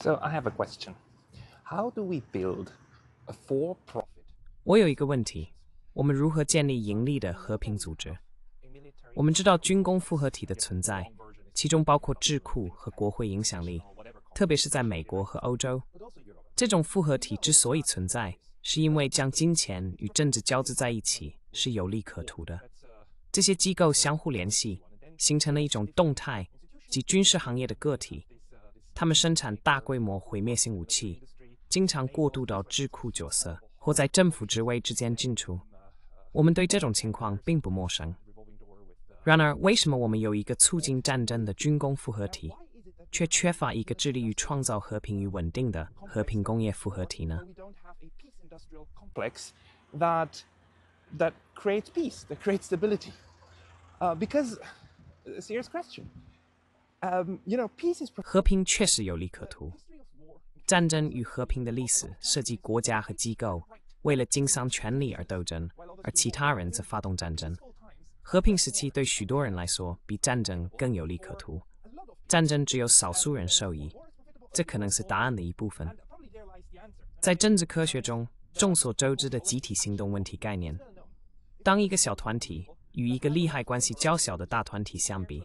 So I have a question. How do we build a for-profit? 我有一个问题，我们如何建立盈利的和平组织？我们知道军工复合体的存在，其中包括智库和国会影响力，特别是在美国和欧洲。这种复合体之所以存在，是因为将金钱与政治交织在一起是有利可图的。这些机构相互联系，形成了一种动态及军事行业的个体。他们生产大规模毁灭性武器，经常过渡到智库角色，或在政府职位之间进出。我们对这种情况并不陌生。然而，为什么我们有一个促进战争的军工复合体，却缺乏一个致力于创造和平与稳定的和平工业复合体呢？和平确实有利可图。战争与和平的历史涉及国家和机构为了经商权利而斗争，而其他人则发动战争。和平时期对许多人来说比战争更有利可图，战争只有少数人受益。这可能是答案的一部分。在政治科学中，众所周知的集体行动问题概念：当一个小团体与一个利害关系较小的大团体相比。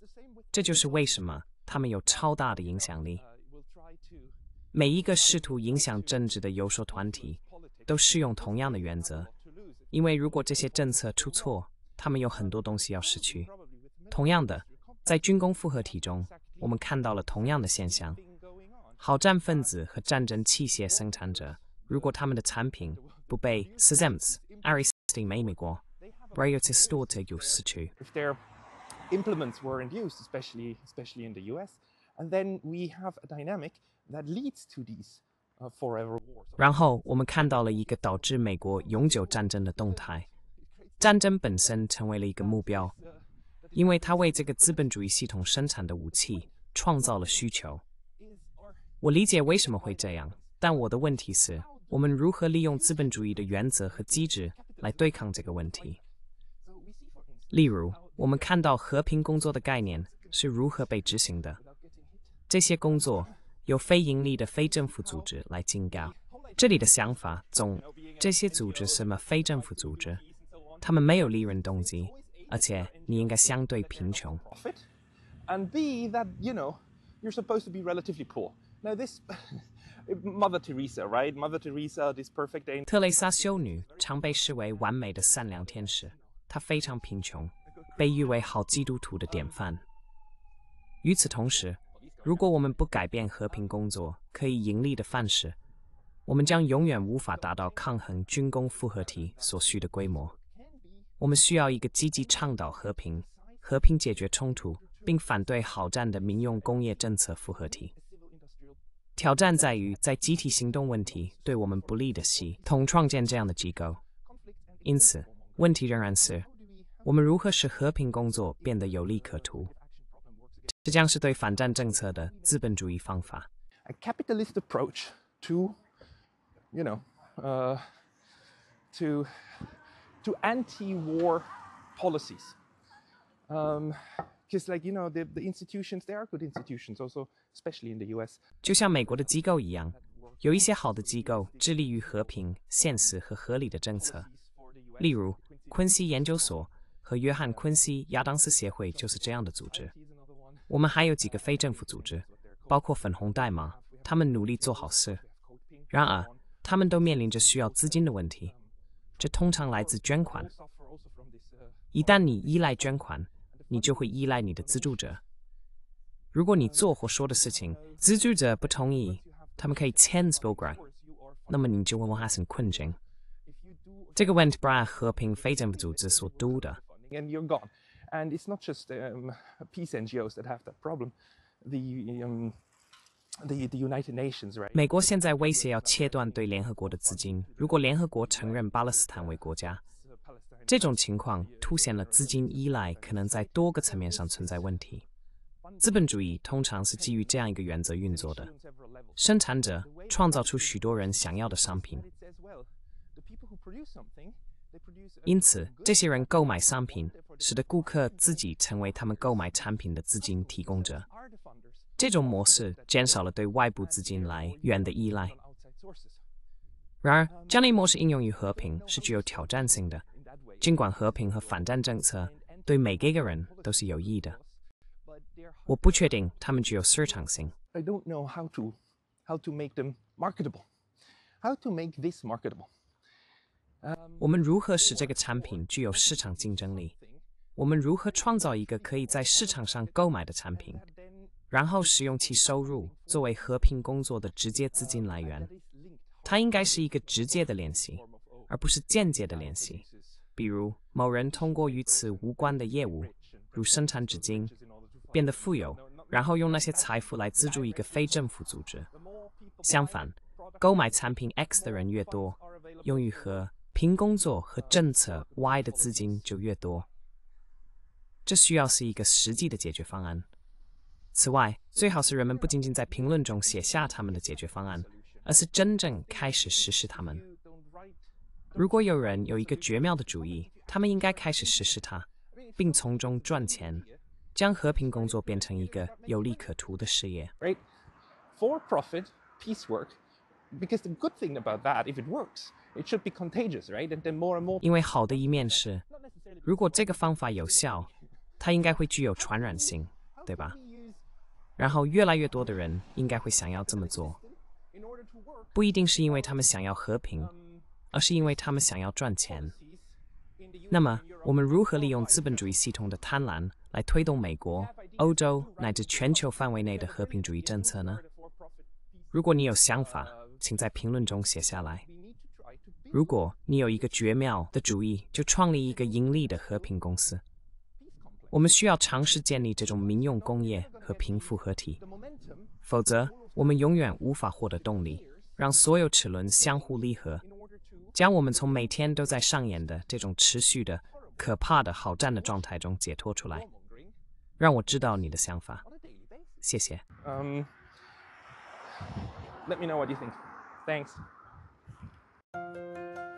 这就是为什么他们有超大的影响力。每一个试图影响政治的游说团体都适用同样的原则，因为如果这些政策出错，他们有很多东西要失去。同样的，在军工复合体中，我们看到了同样的现象：好战分子和战争器械生产者，如果他们的产品不被 systems，aries，miguo，不要去多做研究。implements were induced especially especially in the us and then we have a dynamic that leads to these forever wars 然后我们看到了一个导致美国永久战争的动态战争本身成为了一个目标因为它为这个资本主义系统生产的武器创造了需求我理解为什么会这样但我的问题是我们如何利用资本主义的原则和机制来对抗这个问题例如，我们看到和平工作的概念是如何被执行的。这些工作由非盈利的非政府组织来竞标。这里的想法总，这些组织什么非政府组织？他们没有利润动机，而且你应该相对贫穷。特蕾莎修女常被视为完美的善良天使。他非常贫穷，被誉为好基督徒的典范。与此同时，如果我们不改变和平工作可以盈利的范式，我们将永远无法达到抗衡军工复合体所需的规模。我们需要一个积极倡导和平、和平解决冲突，并反对好战的民用工业政策复合体。挑战在于，在集体行动问题对我们不利的系统创建这样的机构。因此。问题仍然是：我们如何使和平工作变得有利可图？这将是对反战政策的资本主义方法。A capitalist approach to, you know, uh, to, to anti-war policies, um, because, like, you know, the the institutions, there are good institutions, also, especially in the U.S. 就像美国的机构一样，有一些好的机构致力于和平、现实和合理的政策。例如，昆西研究所和约翰·昆西·亚当斯协会就是这样的组织。我们还有几个非政府组织，包括粉红代码，他们努力做好事。然而，他们都面临着需要资金的问题，这通常来自捐款。一旦你依赖捐款，你就会依赖你的资助者。如果你做或说的事情资助者不同意，他们可以撤资。那么，你就往往很困境。这个问题也和平政府组织所的。right? 美国现在威胁要切断对联合国的资金，如果联合国承认巴勒斯坦为国家，这种情况凸显了资金依赖可能在多个层面上存在问题。资本主义通常是基于这样一个原则运作的：生产者创造出许多人想要的商品。因此，这些人购买商品，使得顾客自己成为他们购买产品的资金提供者。这种模式减少了对外部资金来源的依赖。然而，将这一模式应用于和平是具有挑战性的。尽管和平和反战政策对每个一个人都是有益的，我不确定他们具有市场性。I don't know how to how to make them marketable. How to make this marketable? 我们如何使这个产品具有市场竞争力？我们如何创造一个可以在市场上购买的产品，然后使用其收入作为和平工作的直接资金来源？它应该是一个直接的联系，而不是间接的联系。比如，某人通过与此无关的业务，如生产纸巾，变得富有，然后用那些财富来资助一个非政府组织。相反，购买产品 X 的人越多，用于和凭工作和政策，Y 的资金就越多。这需要是一个实际的解决方案。此外，最好是人们不仅仅在评论中写下他们的解决方案，而是真正开始实施他们。如果有人有一个绝妙的主意，他们应该开始实施它，并从中赚钱，将和平工作变成一个有利可图的事业。For profit peace work, because the good thing about that, if it works. it contagious, right? then should more more. And be 因为好的一面是，如果这个方法有效，它应该会具有传染性，对吧？然后越来越多的人应该会想要这么做。不一定是因为他们想要和平，而是因为他们想要赚钱。那么，我们如何利用资本主义系统的贪婪来推动美国、欧洲乃至全球范围内的和平主义政策呢？如果你有想法，请在评论中写下来。如果你有一个绝妙的主意，就创立一个盈利的和平公司。我们需要尝试建立这种民用工业和平复合体，否则我们永远无法获得动力，让所有齿轮相互离合，将我们从每天都在上演的这种持续的可怕的好战的状态中解脱出来。让我知道你的想法，谢谢。Let me know what you think. Thanks. Música